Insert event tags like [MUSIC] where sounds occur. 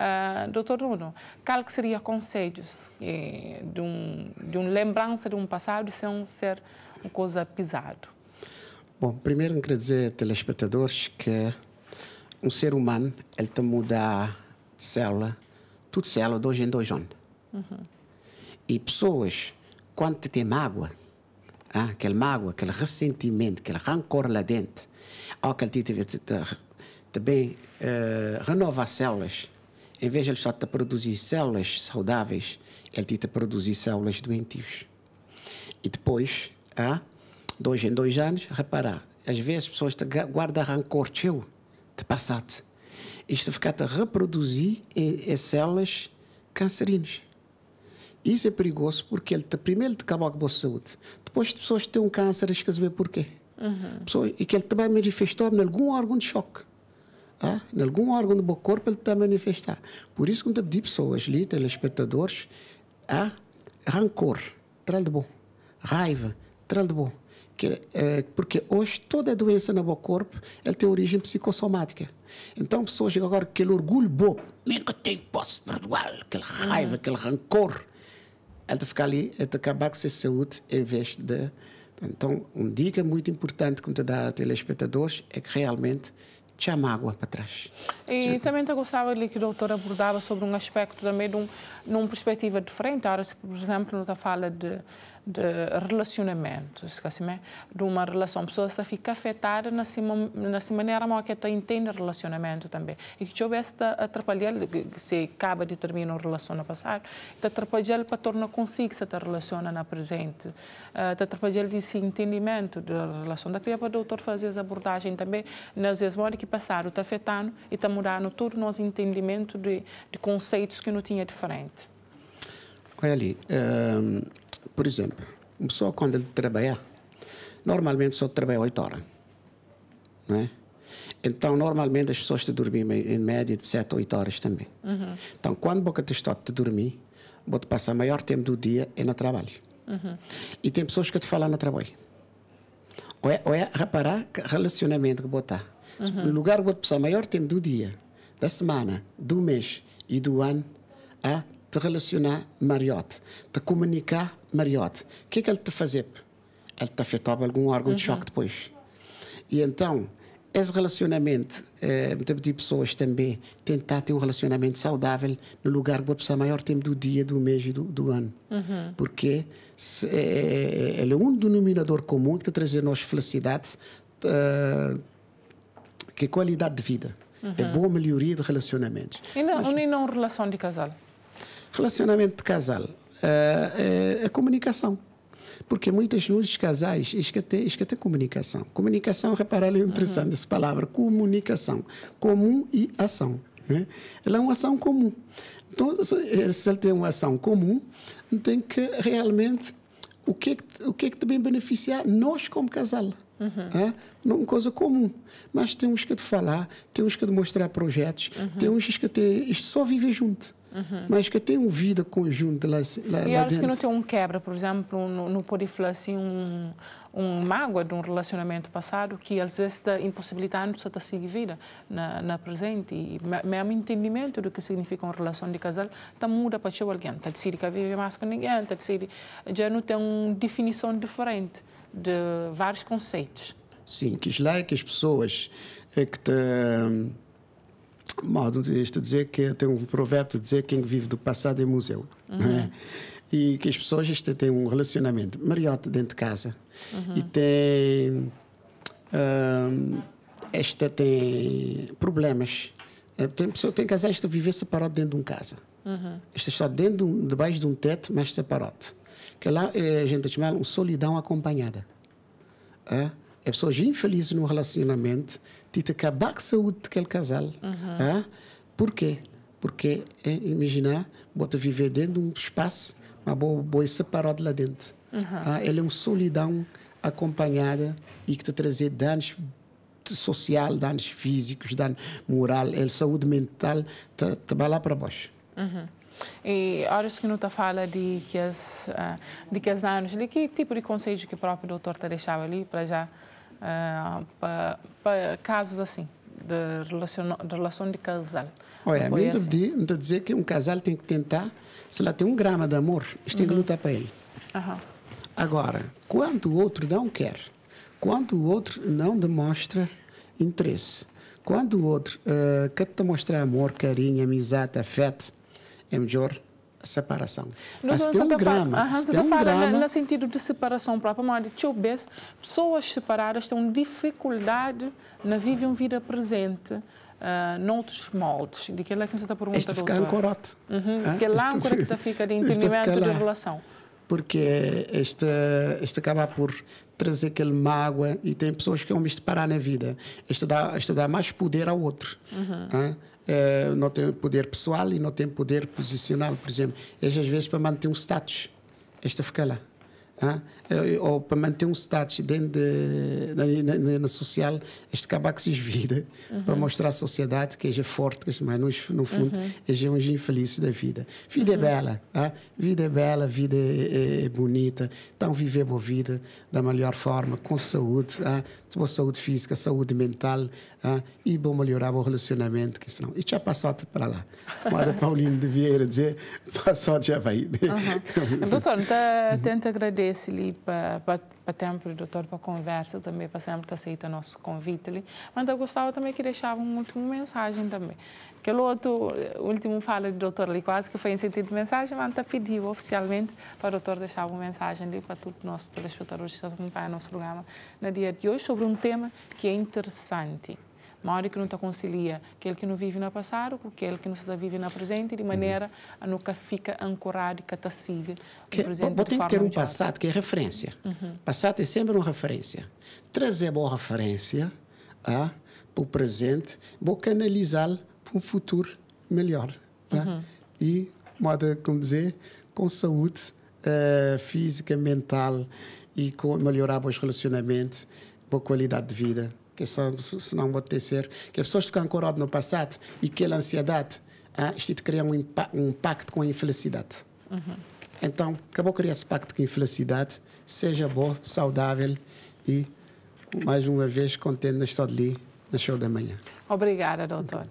Dr. Ah, doutor Nuno, qual que seria conselhos eh, de, um, de uma lembrança de um passado sem ser uma coisa pisado? Bom, primeiro eu queria dizer, telespectadores, que um ser humano, ele tem mudar de célula, tudo célula, de hoje em dois anos. Uhum. E pessoas, quando têm mágoa, ah, aquele mágoa, aquele ressentimento, aquele rancor lá dentro, ou aquele ele tipo também eh, renova as células, em vez de ele estar a produzir células saudáveis, ele te, a produzir células doentias. E depois, há dois em dois anos, reparar, às vezes as pessoas te guardam rancor teu, de passado. Isto é fica a reproduzir em, em células cancerinas. Isso é perigoso porque ele te, primeiro te acaba com a boa saúde, depois as pessoas têm um câncer, esquece bem porquê. Uhum. Pessoa, e que ele também manifestou em algum órgão de choque ah, em algum órgão do meu corpo ele está a manifestar. Por isso, quando eu pedi pessoas ali, telespectadores, ah, rancor, traz de bom, raiva, traz de bom. Que, eh, porque hoje toda doença no meu corpo ela tem origem psicossomática. Então, pessoas chegam agora com aquele orgulho bobo, nunca tem posso perdoar, aquela raiva, aquele rancor. Ela fica ali, ela acabar com a sua saúde em vez de. Então, um dica é muito importante que me dá a telespectadores é que realmente tinha mágoa para trás. E tinha... também te gostava de que a doutora abordava sobre um aspecto também de um, numa perspectiva diferente. Ora, se, por exemplo, não está fala de de relacionamento, esquecime, né? de uma relação. Pessoas que fica afetada na nessa maneira como que entende relacionamento também. E que houve esta atrapalhar, se acaba de terminar uma relação no passado, te atrapalhar para tornar consigo essa relação na presente. Uh, eh, te atrapalhar desse entendimento da relação. Da criança para o doutor fazer essa abordagem também, nas vezes que passaram, está afetando e está mudando todo o nosso entendimento de, de conceitos que não tinha diferente. Olha ali, eh, por exemplo, uma pessoa quando ele trabalha, normalmente só trabalha 8 horas, não é? Então, normalmente as pessoas te dormem em média de 7 ou 8 horas também. Uhum. Então, quando boca te está te dormir, vou-te passar o maior tempo do dia é no trabalho. Uhum. E tem pessoas que te falam no trabalho. Ou é, ou é reparar que relacionamento que botar. Uhum. No lugar vou-te passar o maior tempo do dia, da semana, do mês e do ano, a te relacionar mariote, te comunicar mariote. O que é que ele te fazer? Ele te afetou algum órgão uhum. de choque uhum. depois. E então, esse relacionamento, eh, muitas tipo pessoas também, tentar ter um relacionamento saudável no lugar que a pessoa maior tempo do dia, do mês e do, do ano. Uhum. Porque se, é, ele é um denominador comum que te traz a nós felicidade, uh, que é qualidade de vida. É uhum. É boa melhoria de relacionamentos. E não, Mas, e não relação de casal? Relacionamento de casal. é a comunicação. Porque muitas, vezes casais que ter comunicação. Comunicação, ali é interessante uhum. essa palavra. Comunicação. Comum e ação. Né? Ela é uma ação comum. Então, eh, se ele tem uma ação comum, tem que realmente o que é que, o que, é que também beneficiar nós como casal. Uhum. É? coisa comum. Mas tem uns que te falar, tem uns que te mostrar projetos, uhum. tem uns que te só viver junto. Uhum. Mas que tem uma vida conjunta lá, lá, e lá dentro. E que não tem um quebra, por exemplo, não, não pode falar assim um, um mágoa de um relacionamento passado que às vezes está impossibilitando pessoa de seguir vida na, na presente. E mesmo entendimento do que significa uma relação de casal está muda para chegar alguém. Está decidir que vive mais com ninguém, está decidir... Já não tem uma definição diferente de vários conceitos. Sim, que lá é que as pessoas é que te modo isto dizer que tem um provérbio de dizer quem vive do passado é museu uhum. né? e que as pessoas isto, têm um relacionamento mariote dentro de casa uhum. e tem uh, esta tem problemas é, tem pessoa tem casais que viver separado dentro de um casa uhum. esta está dentro de debaixo de um teto mas separado que lá eh, a gente chama um solidão acompanhada é? É pessoas infelizes no relacionamento têm que acabar com a saúde daquele casal. Uhum. Ah? Por quê? Porque, é, imaginar, bota viver dentro de um espaço, mas boa boi separado lá dentro. Uhum. Ah, ele é uma solidão acompanhada e que te trazer danos social, danos físicos, danos moral, ele eh, saúde mental, te, tá, vai tá lá para baixo. Uhum. E horas que não te fala de que as, ah, de que as danos, de que tipo de conselho que o próprio doutor te deixava ali para já uh, ah, para, casos assim, de relação, de, casal. Olha, a mim assim. de, dizer que um casal tem que tentar, se ela tem um grama de amor, isto tem que uhum. lutar para ele. Uhum. Agora, quando o outro não quer, quando o outro não demonstra interesse, quando o outro uh, ah, quer te mostrar amor, carinho, amizade, afeto, é melhor separação. No Mas tem um grama. Aham, se tem um né, No sentido de separação propriamente. Tio Bess, pessoas separadas têm dificuldade na viver uma vida presente. Uh, noutros moldes, de que é que você está perguntando. Este fica ancorote. Uhum, é? Que é lá ancora que fica de [LAUGHS] entendimento de relação porque este, este acaba por trazer aquele mágoa e tem pessoas que vão é isto parar na vida. Este dá, este dá mais poder ao outro. Uhum. É, não tem poder pessoal e não tem poder posicional, por exemplo. Este, às vezes, para manter um status, esta fica lá ah, eh, eh, ou para manter um status dentro de, na, na, na, social, este cabaco se esvira uhum. para mostrar à sociedade que é forte, mas no, no fundo uhum. é um infeliz da vida. Vida é uhum. é bela, ah? vida é bela, vida é, é, é, bonita, então viver boa vida da melhor forma, com saúde, ah? boa saúde física, saúde mental ah? e bom melhorar o relacionamento, que senão, e já passou para lá. Moda Paulino de Vieira dizer, [LAUGHS] passou já vai. Uhum. Doutor, [LAUGHS] tá, tenta agradecer interesse ali para, para, tempo do doutor para conversa também, para sempre que tá aceita nosso convite ali. Mas eu gostava também que deixava uma última mensagem também. Aquele outro, último fala do doutor ali, quase que foi em sentido de mensagem, mas eu pediu oficialmente para o doutor deixar uma mensagem ali para todos os nossos telespectadores que o nosso programa no dia de hoje sobre um tema que é interessante maior que não te concilia aquele que não vive no passado com aquele que não se vive no presente, de uhum. maneira a nunca fica ancorado que te siga que, presente bom, Você tem que ter um passado que é referência. Uhum. Passado é sempre uma referência. Trazer boa referência ah, para o presente, vou canalizá-lo para um futuro melhor. Tá? Uhum. E, modo como dizer, com saúde uh, física, mental e com melhorar os relacionamentos, boa qualidade de vida que são, se não acontecer, que as pessoas ficam ancoradas no passado e que a ansiedade, ah, isto cria um, impa um impacto com a infelicidade. Uhum. Então, acabou criar esse pacto com a infelicidade, seja bom, saudável e, mais uma vez, contente de estar ali na show da manhã. Obrigada, doutor. Então.